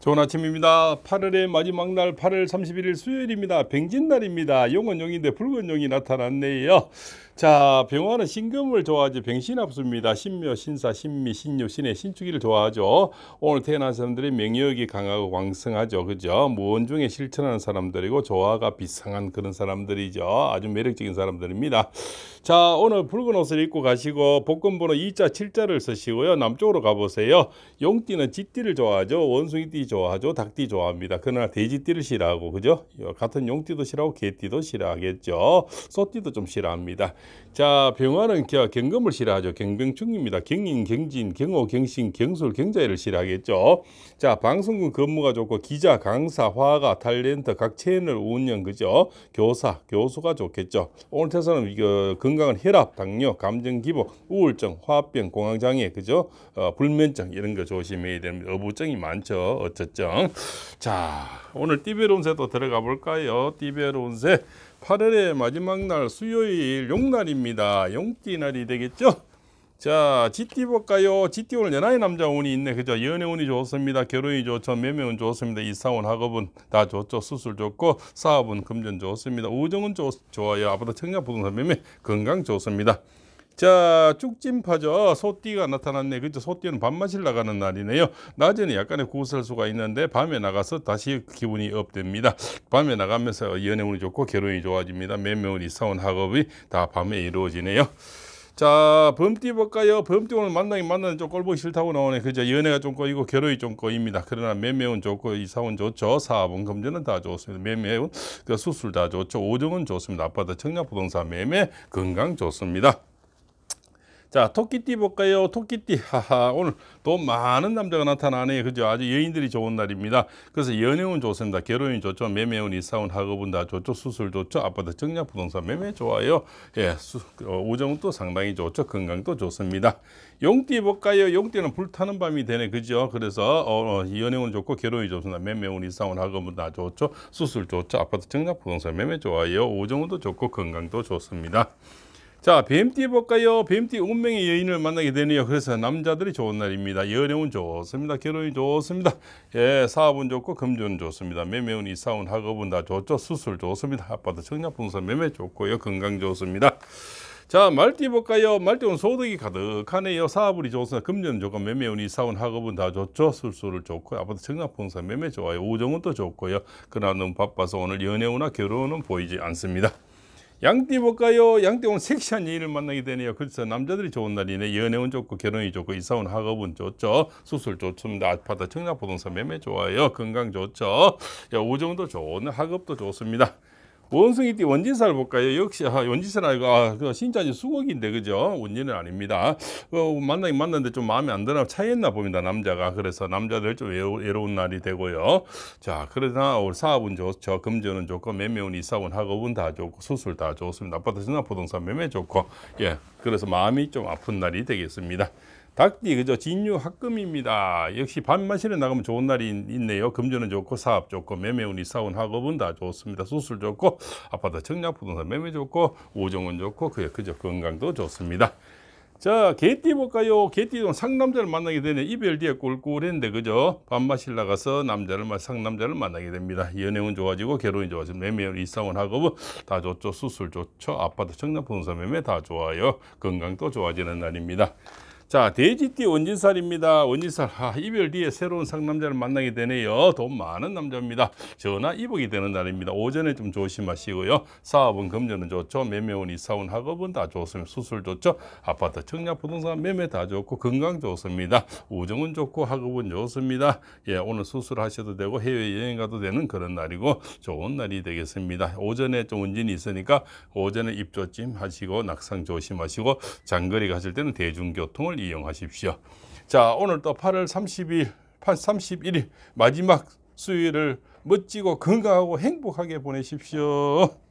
좋은 아침입니다. 8월의 마지막 날 8월 31일 수요일입니다. 병진날입니다. 용은 용인데 붉은 용이 나타났네요. 자 병화는 신금을 좋아하지 병신없습니다 신묘, 신사, 신미, 신유, 신의 신축기를 좋아하죠. 오늘 태어난 사람들이 명예욕이 강하고 왕성하죠. 그죠? 무언중에 실천하는 사람들이고 조화가 비상한 그런 사람들이죠. 아주 매력적인 사람들입니다. 자 오늘 붉은 옷을 입고 가시고 복권번호 2자, 7자를 쓰시고요. 남쪽으로 가보세요. 용띠는 쥐띠를 좋아하죠. 원숭이띠 좋아하죠. 닭띠 좋아합니다. 그러나 돼지띠를 싫어하고 그죠? 같은 용띠도 싫어하고 개띠도 싫어하겠죠. 소띠도 좀 싫어합니다. 자 병화는 경금을 싫어하죠. 경병충입니다. 경인, 경진, 경호, 경신, 경술, 경자를 싫어하겠죠. 자 방송국 근무가 좋고 기자, 강사, 화가, 탤런트, 각 채널 운영 그죠? 교사, 교수가 좋겠죠. 오늘 태서는 이거 건강은 혈압, 당뇨, 감정기복, 우울증, 화병, 공황장애 그죠? 어, 불면증 이런 거 조심해야 됩니다. 어부증이 많죠. 어쨌든 자 오늘 띠베론세도 들어가 볼까요? 띠베론세 8월의 마지막 날 수요일 용날입니다. 용띠날이 되겠죠? 자, GT 볼까요? GT 오늘 연하의 남자 운이 있네. 그죠? 연애운이 좋습니다. 결혼이 좋죠. 매매운 좋습니다. 이사운, 학업은 다 좋죠. 수술 좋고, 사업은 금전 좋습니다. 우정은 좋, 좋아요. 아파트 청약 부동산 매매, 건강 좋습니다. 자, 쭉찜파죠. 소띠가 나타났네. 그죠? 소띠는 밥맛을 나가는 날이네요. 낮에는 약간의 구설수가 있는데 밤에 나가서 다시 기분이 업됩니다. 밤에 나가면서 연애운이 좋고 결혼이 좋아집니다. 몇명이 사온 학업이 다 밤에 이루어지네요. 자, 범띠 볼까요? 범띠 오늘 만나기 만나는 좀 꼴보기 싫다고 나오네. 그죠? 연애가 좀 꼬이고 결혼이 좀 꼬입니다. 그러나 매매운 좋고 이사운 좋죠. 사업은 금전은 다 좋습니다. 매매운, 그 수술 다 좋죠. 오정은 좋습니다. 아파트 청약 부동산 매매, 건강 좋습니다. 자 토끼띠 볼까요 토끼띠 하하 오늘 돈 많은 남자가 나타나네 그죠 아주 여인들이 좋은 날입니다 그래서 연애운 좋습니다 결혼이 좋죠 매매운 이사운 학업은 다 좋죠 수술 좋죠 아파트 정략 부동산 매매 좋아요 예 수, 어, 우정은 또 상당히 좋죠 건강도 좋습니다 용띠 볼까요 용띠는 불타는 밤이 되네 그죠 그래서 어, 어 연애운 좋고 결혼이 좋습니다 매매운 이사운 학업은 다 좋죠 수술 좋죠 아파트 정략 부동산 매매 좋아요 우정운도 좋고 건강도 좋습니다 자, 뱀띠 볼까요? 뱀띠 운명의 여인을 만나게 되네요. 그래서 남자들이 좋은 날입니다. 연애운 좋습니다. 결혼이 좋습니다. 예, 사업은 좋고 금전은 좋습니다. 매매운, 이사운, 학업은 다 좋죠. 수술 좋습니다. 아빠도 청약분산 매매 좋고요. 건강 좋습니다. 자, 말띠 볼까요? 말띠는 소득이 가득하네요. 사업이 좋습니다. 금전은 좋고 매매운, 이사운, 학업은 다 좋죠. 술술을 좋고요. 아파트 청약분산 매매 좋아요. 우정은 또 좋고요. 그러나 너무 바빠서 오늘 연애운이나 결혼은 보이지 않습니다. 양띠 볼까요? 양띠 오늘 섹시한 예인을 만나게 되네요. 그래서 남자들이 좋은 날이네. 연애운 좋고 결혼이 좋고 이사운 학업은 좋죠. 수술 좋습니다. 아파트 청약 부동산 매매 좋아요. 건강 좋죠. 우정도 좋은 학업도 좋습니다. 원숭이 띠 원진살 볼까요? 역시 아, 원진살 아니고 아, 그 신자지 수국인데 그죠? 원진은 아닙니다. 어, 만나긴 만났는데 좀 마음에 안 드나 차이했나 봅니다 남자가. 그래서 남자들 좀 외로, 운 날이 되고요. 자 그러나 우리 사업은 좋죠. 금전은 좋고 매매운 이사운 학업은 다 좋고 수술 다 좋습니다. 아파트 전화 부동산 매매 좋고 예 그래서 마음이 좀 아픈 날이 되겠습니다. 닭띠 그죠 진유 합금입니다 역시 밤 마시러 나가면 좋은 날이 있네요 금전은 좋고 사업 좋고 매매운이 사운 학업은 다 좋습니다 수술 좋고 아파트 청약 부동산 매매 좋고 오정은 좋고 그게 그저 건강도 좋습니다 자, 개띠 볼까요? 개띠도 상남자를 만나게 되네. 이별 뒤에 꿀꿀했는데, 그죠? 밤 마실 나가서 남자를, 상남자를 만나게 됩니다. 연애운 좋아지고, 결혼이 좋아지고, 매매운, 이사운 학업은 다 좋죠. 수술 좋죠. 아파트, 청약 부동산 매매 다 좋아요. 건강도 좋아지는 날입니다. 자, 돼지띠 원진살입니다. 원진살, 아, 이별 뒤에 새로운 상남자를 만나게 되네요. 돈 많은 남자입니다. 전화 이복이 되는 날입니다. 오전에 좀 조심하시고요. 사업은 금전은 좋죠. 매매운, 이사운, 학업은 다 좋습니다. 수술 좋죠. 아파트, 청약, 부동산, 매매 다 좋고 건강 좋습니다. 우정은 좋고 학업은 좋습니다. 예, 오늘 수술하셔도 되고 해외여행 가도 되는 그런 날이고 좋은 날이 되겠습니다. 오전에 좀 운진이 있으니까 오전에 입조짐 하시고 낙상 조심하시고 장거리 가실 때는 대중교통을 이용하십시오. 자, 오늘 도 8월 30일, 8, 31일 마지막 수요일을 멋지고 건강하고 행복하게 보내십시오.